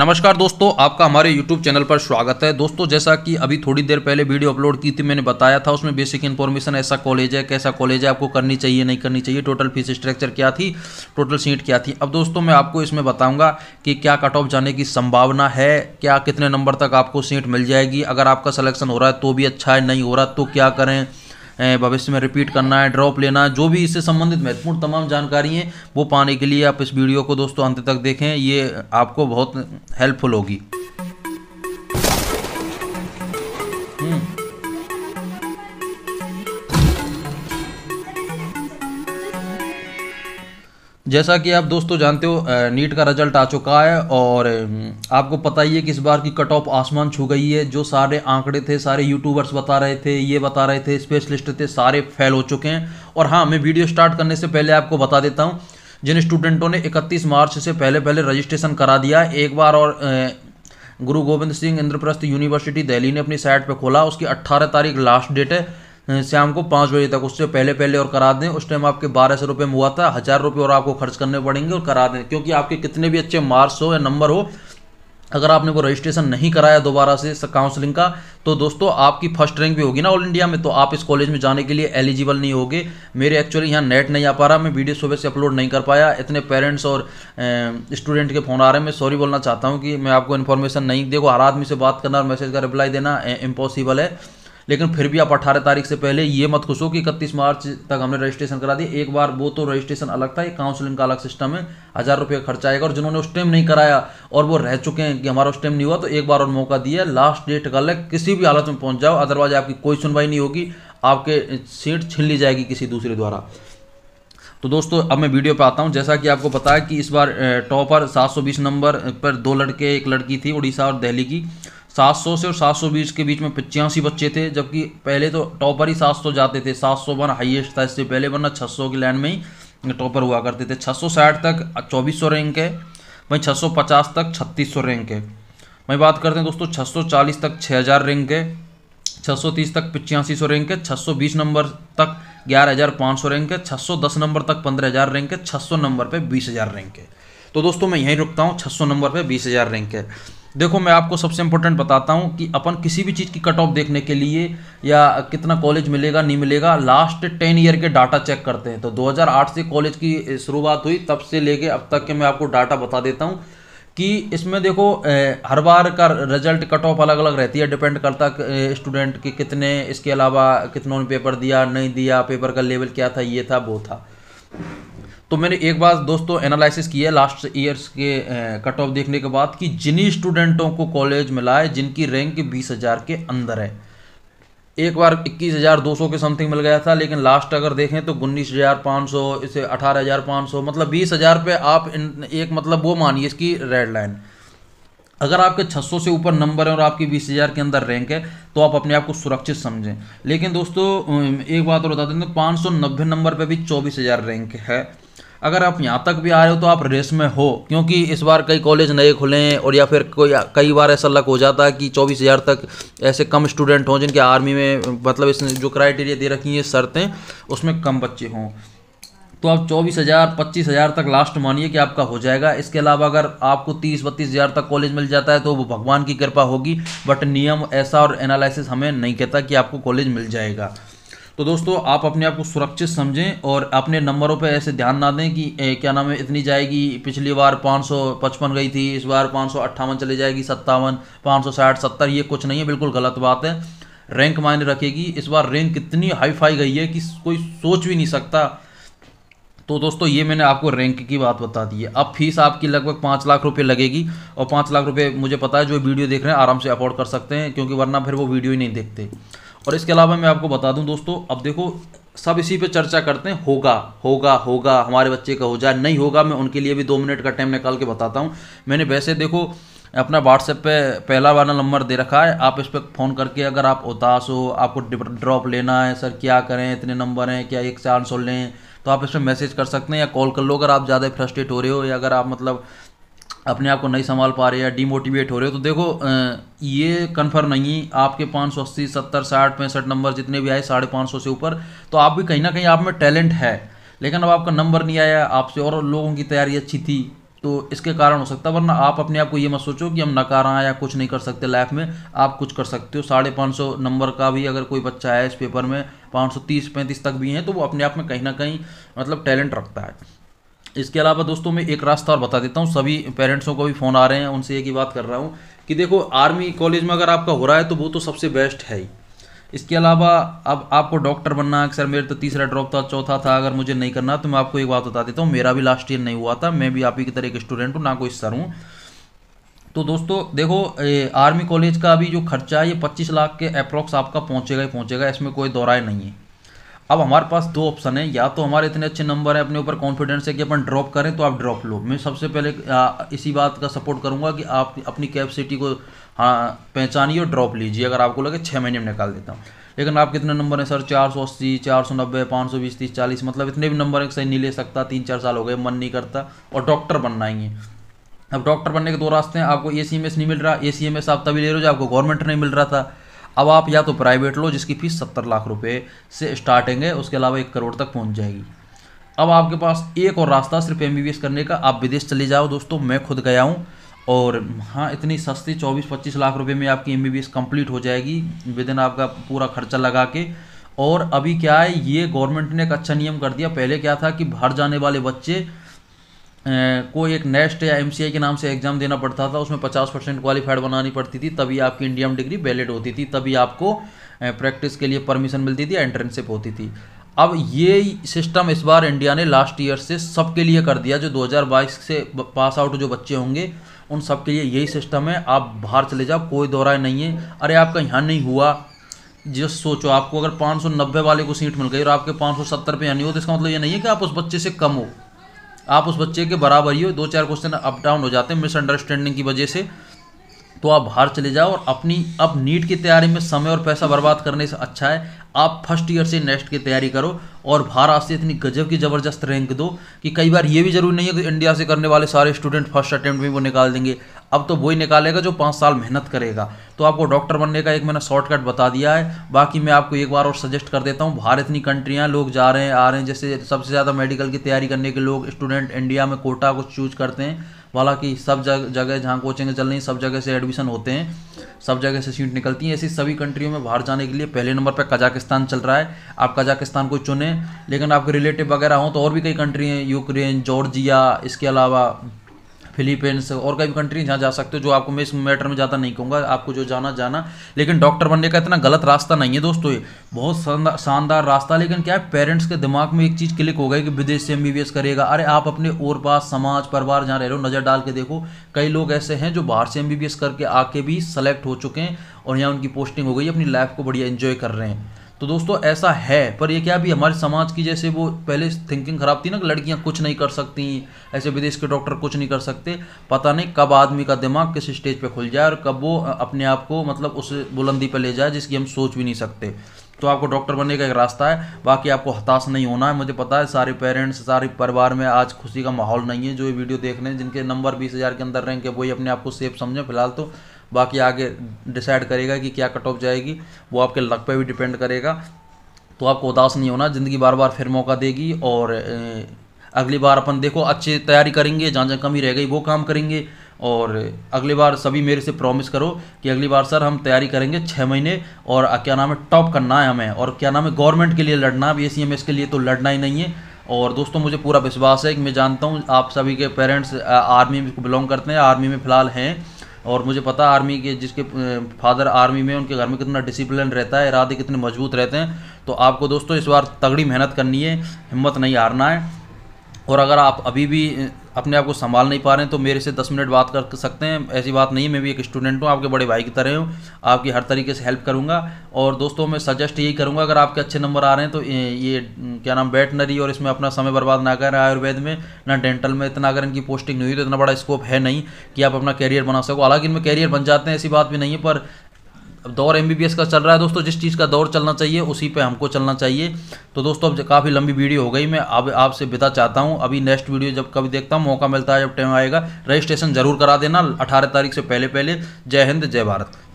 नमस्कार दोस्तों आपका हमारे YouTube चैनल पर स्वागत है दोस्तों जैसा कि अभी थोड़ी देर पहले वीडियो अपलोड की थी मैंने बताया था उसमें बेसिक इन्फॉर्मेशन ऐसा कॉलेज है कैसा कॉलेज है आपको करनी चाहिए नहीं करनी चाहिए टोटल फीस स्ट्रक्चर क्या थी टोटल सीट क्या थी अब दोस्तों मैं आपको इसमें बताऊँगा कि क्या कट ऑफ जाने की संभावना है क्या कितने नंबर तक आपको सीट मिल जाएगी अगर आपका सलेक्शन हो रहा है तो भी अच्छा है नहीं हो रहा तो क्या करें भविष्य में रिपीट करना है ड्रॉप लेना है जो भी इससे संबंधित महत्वपूर्ण तमाम जानकारी हैं वो पाने के लिए आप इस वीडियो को दोस्तों अंत तक देखें ये आपको बहुत हेल्पफुल होगी जैसा कि आप दोस्तों जानते हो नीट का रिजल्ट आ चुका है और आपको पता ही है कि इस बार की कट ऑफ आसमान छू गई है जो सारे आंकड़े थे सारे यूट्यूबर्स बता रहे थे ये बता रहे थे स्पेशलिस्ट थे सारे फेल हो चुके हैं और हाँ मैं वीडियो स्टार्ट करने से पहले आपको बता देता हूँ जिन स्टूडेंटों ने इकतीस मार्च से पहले पहले रजिस्ट्रेशन करा दिया एक बार और गुरु गोविंद सिंह इंद्रप्रस्थ यूनिवर्सिटी दिल्ली ने अपनी साइट पर खोला उसकी अट्ठारह तारीख लास्ट डेट है शाम को पाँच बजे तक उससे पहले पहले और करा दें उस टाइम आपके बारह सौ रुपये में हुआ था हज़ार रुपये और आपको खर्च करने पड़ेंगे और करा दें क्योंकि आपके कितने भी अच्छे मार्क्स हो या नंबर हो अगर आपने वो रजिस्ट्रेशन नहीं कराया दोबारा से काउंसलिंग का तो दोस्तों आपकी फर्स्ट रैंक भी होगी ना ऑल इंडिया में तो आप इस कॉलेज में जाने के लिए एलिजिबल नहीं होगे मेरे एक्चुअली यहाँ नेट नहीं आ पा रहा मैं वीडियो सुबह से अपलोड नहीं कर पाया इतने पेरेंट्स और स्टूडेंट के फ़ोन आ रहे हैं मैं सॉरी बोलना चाहता हूँ कि मैं आपको इन्फॉर्मेशन नहीं देखो हर आदमी से बात करना और मैसेज का रिप्लाई देना इम्पॉसिबल है लेकिन फिर भी आप अठारह तारीख से पहले ये मत खुश हो कि इकतीस मार्च तक हमने रजिस्ट्रेशन करा दिया एक बार वो तो रजिस्ट्रेशन अलग था एक काउंसलिंग का अलग सिस्टम है हज़ार रुपये का खर्चा आएगा और जिन्होंने उस टाइम नहीं कराया और वो रह चुके हैं कि हमारा उस टाइम नहीं हुआ तो एक बार और मौका दिया लास्ट डेट कल है किसी भी हालत में पहुंच जाओ अदरवाइज आपकी कोई सुनवाई नहीं होगी आपके सीट छीन ली जाएगी किसी दूसरे द्वारा तो दोस्तों अब मैं वीडियो पर आता हूं जैसा कि आपको पता है कि इस बार टॉपर 720 नंबर पर दो लड़के एक लड़की थी उड़ीसा और दिल्ली की 700 से और 720 के बीच में पचासी बच्चे थे जबकि पहले तो टॉपर ही 700 जाते थे 700 वन हाइएस्ट था इससे पहले वरना 600 की लाइन में ही टॉपर हुआ करते थे 660 तक 2400 रैंक है वहीं 650 तक 3600 रैंक है वहीं बात करते हैं दोस्तों 640 तक 6000 रैंक है 630 तक पचासी रैंक है छः नंबर तक 11500 रैंक है 610 नंबर तक 15000 रैंक है 600 नंबर पे 20000 रैंक है तो दोस्तों मैं यहीं रुकता हूँ 600 नंबर पे 20000 रैंक है देखो मैं आपको सबसे इम्पोर्टेंट बताता हूँ कि अपन किसी भी चीज़ की कट ऑफ देखने के लिए या कितना कॉलेज मिलेगा नहीं मिलेगा लास्ट टेन ईयर के डाटा चेक करते हैं तो 2008 से कॉलेज की शुरुआत हुई तब से लेके अब तक के मैं आपको डाटा बता देता हूँ कि इसमें देखो ए, हर बार का रिजल्ट कट ऑफ अलग अलग रहती है डिपेंड करता स्टूडेंट के कितने इसके अलावा कितनों ने पेपर दिया नहीं दिया पेपर का लेवल क्या था ये था वो था तो मैंने एक बार दोस्तों एनालिसिस किया लास्ट ईयर्स के कट ऑफ देखने के बाद कि जिन्हीं स्टूडेंटों को कॉलेज मिला है जिनकी रैंक बीस हज़ार के अंदर है एक बार इक्कीस हज़ार दो सौ के समथिंग मिल गया था लेकिन लास्ट अगर देखें तो उन्नीस हज़ार पाँच सौ इसे अठारह हज़ार पाँच सौ मतलब बीस हज़ार पे आप इन एक मतलब वो मानिए इसकी रेड लाइन अगर आपके 600 से ऊपर नंबर है और आपकी 20,000 के अंदर रैंक है तो आप अपने आप को सुरक्षित समझें लेकिन दोस्तों एक बात और बता दें तो पाँच नंबर पर भी 24,000 रैंक है अगर आप यहाँ तक भी आ रहे हो तो आप रेस में हो क्योंकि इस बार कई कॉलेज नए खुले हैं और या फिर कोई कई बार ऐसा लक हो जाता है कि चौबीस हज़ार तक ऐसे कम स्टूडेंट हों जिनके आर्मी में मतलब इसने जो क्राइटेरिया दे रखी है शर्तें उसमें कम बच्चे हों तो आप चौबीस हज़ार पच्चीस हज़ार तक लास्ट मानिए कि आपका हो जाएगा इसके अलावा अगर आपको तीस बत्तीस हज़ार तक कॉलेज मिल जाता है तो वो भगवान की कृपा होगी बट नियम ऐसा और एनालिसिस हमें नहीं कहता कि आपको कॉलेज मिल जाएगा तो दोस्तों आप अपने आप को सुरक्षित समझें और अपने नंबरों पर ऐसे ध्यान ना दें कि ए, क्या नाम है इतनी जाएगी पिछली बार पाँच गई थी इस बार पाँच चली जाएगी सत्तावन पाँच ये कुछ नहीं है बिल्कुल गलत बात है रैंक मायने रखेगी इस बार रैंक इतनी हाई फाई गई है कि कोई सोच भी नहीं सकता तो दोस्तों ये मैंने आपको रैंक की बात बता दी है अब फीस आपकी लगभग पाँच लाख रुपए लगेगी और पाँच लाख रुपए मुझे पता है जो वीडियो देख रहे हैं आराम से अफोर्ड कर सकते हैं क्योंकि वरना फिर वो वीडियो ही नहीं देखते और इसके अलावा मैं आपको बता दूं दोस्तों अब देखो सब इसी पे चर्चा करते हैं होगा होगा होगा हमारे बच्चे का हो जाए नहीं होगा मैं उनके लिए भी दो मिनट का टाइम निकाल के बताता हूँ मैंने वैसे देखो अपना व्हाट्सएप पे पहला वाला नंबर दे रखा है आप इस पर फ़ोन करके अगर आप उदास हो आपको ड्रॉप लेना है सर क्या करें इतने नंबर हैं क्या एक चांस हो लें तो आप इस पर मैसेज कर सकते हैं या कॉल कर लो अगर आप ज़्यादा फ्रस्ट्रेट हो रहे हो या अगर आप मतलब अपने आप को नहीं संभाल पा रहे या डीमोटिवेट हो रहे हो तो देखो ये कन्फर्म नहीं है आपके पाँच सौ अस्सी सत्तर साठ पैंसठ नंबर जितने भी आए साढ़े पाँच सौ से ऊपर तो आप भी कहीं ना कहीं आप में टैलेंट है लेकिन अब आपका नंबर नहीं आया आपसे और लोगों की तैयारी अच्छी थी तो इसके कारण हो सकता है वरना आप अपने आप को ये मत सोचो कि हम नकारा या कुछ नहीं कर सकते लाइफ में आप कुछ कर सकते हो साढ़े पाँच सौ नंबर का भी अगर कोई बच्चा है इस पेपर में पाँच सौ तीस पैंतीस तक भी हैं तो वो अपने आप में कहीं ना कहीं मतलब टैलेंट रखता है इसके अलावा दोस्तों मैं एक रास्ता और बता देता हूँ सभी पेरेंट्सों को भी फ़ोन आ रहे हैं उनसे एक ही बात कर रहा हूँ कि देखो आर्मी कॉलेज में अगर आपका हो रहा है तो वो तो सबसे बेस्ट है ही इसके अलावा अब आपको डॉक्टर बनना है सर मेरे तो तीसरा ड्रॉप था चौथा था अगर मुझे नहीं करना तो मैं आपको एक बात बता देता हूँ मेरा भी लास्ट ईयर नहीं हुआ था मैं भी आप ही की तरह एक स्टूडेंट हूँ ना कोई सर हूँ तो दोस्तों देखो ए, आर्मी कॉलेज का अभी जो खर्चा है ये पच्चीस लाख के अप्रॉक्स आपका पहुँचेगा ही पहुँचेगा इसमें कोई दोहराए नहीं है अब हमारे पास दो ऑप्शन है या तो हमारे इतने अच्छे नंबर है अपने ऊपर कॉन्फिडेंस है कि अपन ड्रॉप करें तो आप ड्रॉप लो मैं सबसे पहले इसी बात का सपोर्ट करूंगा कि आप अपनी कैपेसिटी को हाँ पहचानिए और ड्रॉप लीजिए अगर आपको लगे छः महीने में निकाल देता हूँ लेकिन आप कितने नंबर हैं सर चार सौ अस्सी चार सौ नब्बे पाँच सौ बीस तीस चालीस मतलब इतने भी नंबर एक सही नहीं ले सकता तीन चार साल हो गए मन नहीं करता और डॉक्टर बनना ही है अब डॉक्टर बनने के दो रास्ते हैं आपको ए सी एम एस नहीं मिल रहा ए सी एम एस आप तभी ले रहे हो जो आपको गवर्नमेंट नहीं मिल रहा था अब आप या तो प्राइवेट लो जिसकी फ़ीस सत्तर लाख रुपये से स्टार्टिंग है उसके अलावा एक करोड़ तक पहुंच जाएगी अब आपके पास एक और रास्ता सिर्फ एम करने का आप विदेश चले जाओ दोस्तों मैं खुद गया हूँ और हाँ इतनी सस्ती चौबीस पच्चीस लाख रुपए में आपकी एम बी कंप्लीट हो जाएगी विद इन आपका पूरा खर्चा लगा के और अभी क्या है ये गवर्नमेंट ने एक अच्छा नियम कर दिया पहले क्या था कि बाहर जाने वाले बच्चे कोई एक नेस्ट या एम के नाम से एग्ज़ाम देना पड़ता था उसमें 50 परसेंट क्वालिफाइड बनानी पड़ती थी तभी आपकी इंडियम डिग्री वैलिड होती थी तभी आपको प्रैक्टिस के लिए परमिशन मिलती थी एंट्रेंसिप होती थी अब ये सिस्टम इस बार इंडिया ने लास्ट ईयर से सबके लिए कर दिया जो 2022 से पास आउट जो बच्चे होंगे उन सब के लिए यही सिस्टम है आप बाहर चले जाओ कोई दौरा नहीं है अरे आपका यहाँ नहीं हुआ जो सोचो आपको अगर 590 वाले को सीट मिल गई और आपके 570 पे यहाँ नहीं हो तो इसका मतलब ये नहीं है कि आप उस बच्चे से कम हो आप उस बच्चे के बराबर ही हो दो चार क्वेश्चन अप डाउन हो जाते हैं मिसअंडरस्टैंडिंग की वजह से तो आप बाहर चले जाओ और अपनी अब नीट की तैयारी में समय और पैसा बर्बाद करने से अच्छा है आप फर्स्ट ईयर से नेक्स्ट की तैयारी करो और आज से इतनी गजब की ज़बरदस्त रैंक दो कि कई बार ये भी जरूरी नहीं है कि इंडिया से करने वाले सारे स्टूडेंट फर्स्ट अटैम्प्ट में वो निकाल देंगे अब तो वही निकालेगा जो पाँच साल मेहनत करेगा तो आपको डॉक्टर बनने का एक मैंने शॉर्टकट बता दिया है बाकी मैं आपको एक बार और सजेस्ट कर देता हूँ बाहर इतनी कंट्रियाँ लोग जा रहे हैं आ रहे हैं जैसे सबसे ज़्यादा मेडिकल की तैयारी करने के लोग स्टूडेंट इंडिया में कोटा को चूज करते हैं हालांकि सब जगह जहाँ कोचिंग चल रही सब जगह से एडमिशन होते हैं सब जगह से सीट निकलती हैं ऐसी सभी कंट्रियों में बाहर जाने के लिए पहले नंबर पर कजाकिस्तान चल रहा है आप कजाकिस्तान को चुने लेकिन आपके रिलेटिव वगैरह हों तो और भी कई कंट्री हैं यूक्रेन जॉर्जिया इसके अलावा फिलीपींस और कई कंट्री जहाँ जा सकते हो जो आपको मैं इस मैटर में ज़्यादा नहीं कहूँगा आपको जो जाना जाना लेकिन डॉक्टर बनने का इतना गलत रास्ता नहीं है दोस्तों ये बहुत शानदार रास्ता लेकिन क्या है पेरेंट्स के दिमाग में एक चीज़ क्लिक हो गई कि विदेश से एम करेगा अरे आप अपने और पास समाज परिवार जहाँ रह रहे हो नज़र डाल के देखो कई लोग ऐसे हैं जो बाहर से एम करके आके भी सेलेक्ट हो चुके हैं और यहाँ उनकी पोस्टिंग हो गई अपनी लाइफ को बढ़िया इन्जॉय कर रहे हैं तो दोस्तों ऐसा है पर ये क्या भी हमारे समाज की जैसे वो पहले थिंकिंग ख़राब थी ना कि लड़कियाँ कुछ नहीं कर सकती ऐसे विदेश के डॉक्टर कुछ नहीं कर सकते पता नहीं कब आदमी का दिमाग किस स्टेज पे खुल जाए और कब वो अपने आप को मतलब उस बुलंदी पर ले जाए जिसकी हम सोच भी नहीं सकते तो आपको डॉक्टर बनने का एक रास्ता है बाकी आपको हताश नहीं होना है मुझे पता है सारे पेरेंट्स सारे परिवार में आज खुशी का माहौल नहीं है जो ये वीडियो देख रहे हैं जिनके नंबर बीस हज़ार के अंदर रहेंगे वही अपने आप को सेफ समझें फिलहाल तो बाकी आगे डिसाइड करेगा कि क्या कट ऑफ जाएगी वो आपके लक पे भी डिपेंड करेगा तो आपको उदास नहीं होना ज़िंदगी बार बार फिर मौका देगी और अगली बार अपन देखो अच्छी तैयारी करेंगे जहाँ जहाँ कमी रह गई वो काम करेंगे और अगली बार सभी मेरे से प्रॉमिस करो कि अगली बार सर हम तैयारी करेंगे छः महीने और क्या नाम है टॉप करना है हमें और क्या नाम है गवर्नमेंट के लिए लड़ना अब ए सी एस के लिए तो लड़ना ही नहीं है और दोस्तों मुझे पूरा विश्वास है कि मैं जानता हूँ आप सभी के पेरेंट्स आर्मी बिलोंग करते हैं आर्मी में फ़िलहाल हैं और मुझे पता आर्मी के जिसके फादर आर्मी में उनके घर में कितना डिसिप्लिन रहता है इरादे कितने मजबूत रहते हैं तो आपको दोस्तों इस बार तगड़ी मेहनत करनी है हिम्मत नहीं हारना है और अगर आप अभी भी अपने आप को संभाल नहीं पा रहे हैं तो मेरे से दस मिनट बात कर सकते हैं ऐसी बात नहीं मैं भी एक स्टूडेंट हूँ आपके बड़े भाई की तरह हूँ आपकी हर तरीके से हेल्प करूँगा और दोस्तों मैं सजेस्ट यही करूँगा अगर आपके अच्छे नंबर आ रहे हैं तो ये क्या नाम वेटनरी और इसमें अपना समय बर्बाद ना करें आयुर्वेद में ना डेंटल में इतना अगर इनकी पोस्टिंग नहीं हुई तो इतना बड़ा स्कोप है नहीं कि आप अपना कैरियर बना सको हालांकि इनमें कैरियर बन जाते हैं ऐसी बात भी नहीं है पर अब दौर एम का चल रहा है दोस्तों जिस चीज़ का दौर चलना चाहिए उसी पे हमको चलना चाहिए तो दोस्तों अब काफ़ी लंबी वीडियो हो गई मैं अब आपसे विदा चाहता हूँ अभी नेक्स्ट वीडियो जब कभी देखता हूँ मौका मिलता है जब टाइम आएगा रजिस्ट्रेशन जरूर करा देना अठारह तारीख से पहले पहले जय हिंद जय भारत